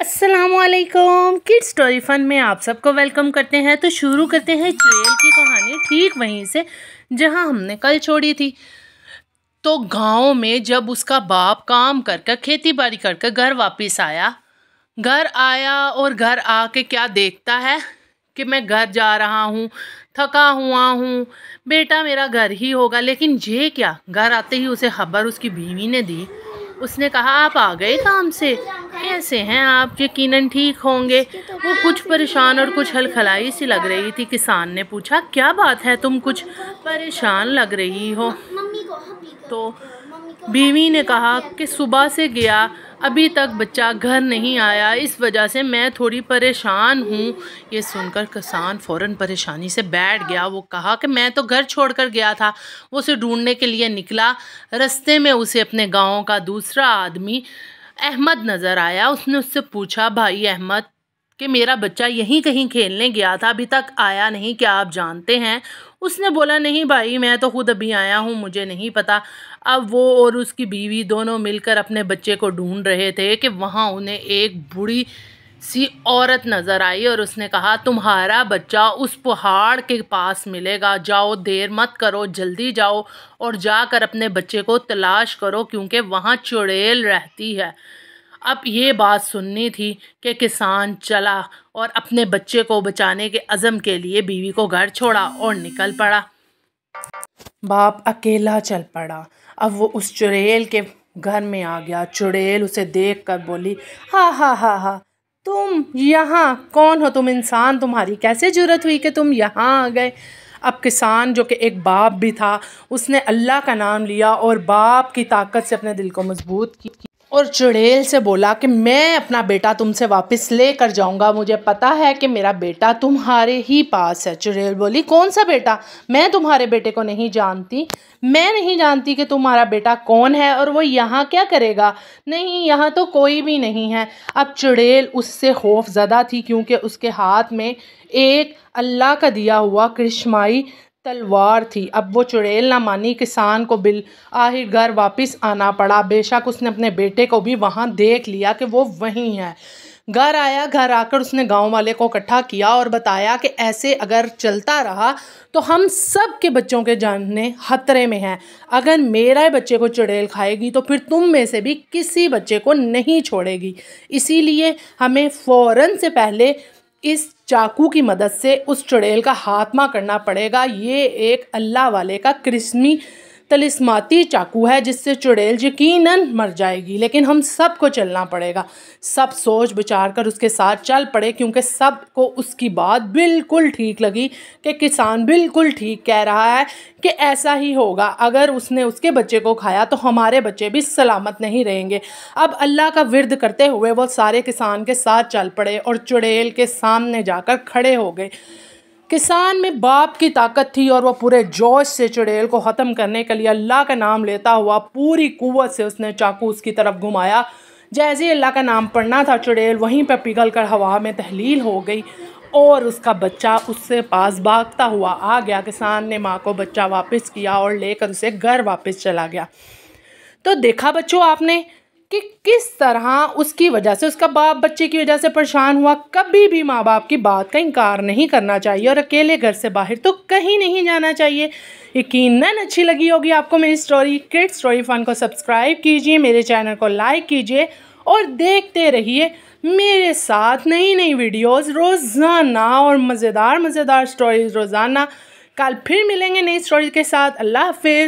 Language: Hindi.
असलकम किड स्टोरी फन में आप सबको वेलकम करते हैं तो शुरू करते हैं चुड़ैल की कहानी ठीक वहीं से जहां हमने कल छोड़ी थी तो गांव में जब उसका बाप काम कर कर खेती बाड़ी करके घर वापस आया घर आया और घर आके क्या देखता है कि मैं घर जा रहा हूँ थका हुआ हूँ बेटा मेरा घर ही होगा लेकिन ये क्या घर आते ही उसे खबर उसकी बीवी ने दी उसने कहा आप आ गए काम से कैसे हैं आप यकीनन ठीक होंगे वो कुछ परेशान और कुछ हलखलाई सी लग रही थी किसान ने पूछा क्या बात है तुम कुछ परेशान लग रही हो तो बीवी ने कहा कि सुबह से गया अभी तक बच्चा घर नहीं आया इस वजह से मैं थोड़ी परेशान हूँ ये सुनकर किसान फ़ौर परेशानी से बैठ गया वो कहा कि मैं तो घर छोड़ कर गया था वो उसे ढूंढने के लिए निकला रस्ते में उसे अपने गाँव का दूसरा आदमी अहमद नज़र आया उसने उससे पूछा भाई अहमद कि मेरा बच्चा यहीं कहीं खेलने गया था अभी तक आया नहीं क्या आप जानते हैं उसने बोला नहीं भाई मैं तो खुद अभी आया हूँ मुझे नहीं पता अब वो और उसकी बीवी दोनों मिलकर अपने बच्चे को ढूंढ रहे थे कि वहाँ उन्हें एक बूढ़ी सी औरत नज़र आई और उसने कहा तुम्हारा बच्चा उस पहाड़ के पास मिलेगा जाओ देर मत करो जल्दी जाओ और जाकर अपने बच्चे को तलाश करो क्योंकि वहाँ चुड़ैल रहती है अब ये बात सुननी थी कि किसान चला और अपने बच्चे को बचाने के अज़म के लिए बीवी को घर छोड़ा और निकल पड़ा बाप अकेला चल पड़ा अब वो उस चुड़ैल के घर में आ गया चुड़ैल उसे देख कर बोली हा हा हा हा तुम यहाँ कौन हो तुम इंसान तुम्हारी कैसे जरूरत हुई कि तुम यहाँ आ गए अब किसान जो कि एक बाप भी था उसने अल्लाह का नाम लिया और बाप की ताकत से अपने दिल को मजबूत की और चुड़ैल से बोला कि मैं अपना बेटा तुमसे वापस ले कर जाऊँगा मुझे पता है कि मेरा बेटा तुम्हारे ही पास है चुड़ैल बोली कौन सा बेटा मैं तुम्हारे बेटे को नहीं जानती मैं नहीं जानती कि तुम्हारा बेटा कौन है और वो यहाँ क्या करेगा नहीं यहाँ तो कोई भी नहीं है अब चुड़ैल उससे खौफ ज़दा थी क्योंकि उसके हाथ में एक अल्लाह का दिया हुआ कृष्माई तलवार थी अब वो चुड़ैल ना मानी किसान को बिल आहिर घर वापस आना पड़ा बेशक उसने अपने बेटे को भी वहाँ देख लिया कि वो वहीं है घर आया घर आकर उसने गांव वाले को इकट्ठा किया और बताया कि ऐसे अगर चलता रहा तो हम सब के बच्चों के जानने खतरे में हैं अगर मेरा बच्चे को चुड़ैल खाएगी तो फिर तुम में से भी किसी बच्चे को नहीं छोड़ेगी इसीलिए हमें फ़ौर से पहले इस चाकू की मदद से उस चुड़ैल का हात्मा करना पड़ेगा ये एक अल्लाह वाले का क्रिसमी तलिस्माती चाकू है जिससे चुड़ैल यकीनन मर जाएगी लेकिन हम सबको चलना पड़ेगा सब सोच विचार कर उसके साथ चल पड़े क्योंकि सबको उसकी बात बिल्कुल ठीक लगी कि किसान बिल्कुल ठीक कह रहा है कि ऐसा ही होगा अगर उसने उसके बच्चे को खाया तो हमारे बच्चे भी सलामत नहीं रहेंगे अब अल्लाह का विरद करते हुए वो सारे किसान के साथ चल पड़े और चुड़ैल के सामने जाकर खड़े हो गए किसान में बाप की ताकत थी और वह पूरे जोश से चुड़ैल को ख़त्म करने के लिए अल्लाह का नाम लेता हुआ पूरी कुवत से उसने चाकू उसकी तरफ घुमाया जैसे अल्लाह का नाम पढ़ना था चुड़ैल वहीं पर पिघल कर हवा में तहलील हो गई और उसका बच्चा उससे पास भागता हुआ आ गया किसान ने माँ को बच्चा वापस किया और लेकर उसे घर वापस चला गया तो देखा बच्चों आपने कि किस तरह उसकी वजह से उसका बाप बच्चे की वजह से परेशान हुआ कभी भी माँ बाप की बात का इनकार नहीं करना चाहिए और अकेले घर से बाहर तो कहीं नहीं जाना चाहिए यकीनन अच्छी लगी होगी आपको मेरी स्टोरी किड स्टोरी फन को सब्सक्राइब कीजिए मेरे चैनल को लाइक कीजिए और देखते रहिए मेरे साथ नई नई वीडियोस रोज़ाना और मज़ेदार मज़ेदार स्टोरीज़ रोज़ाना कल फिर मिलेंगे नई स्टोरी के साथ अल्लाह हाफि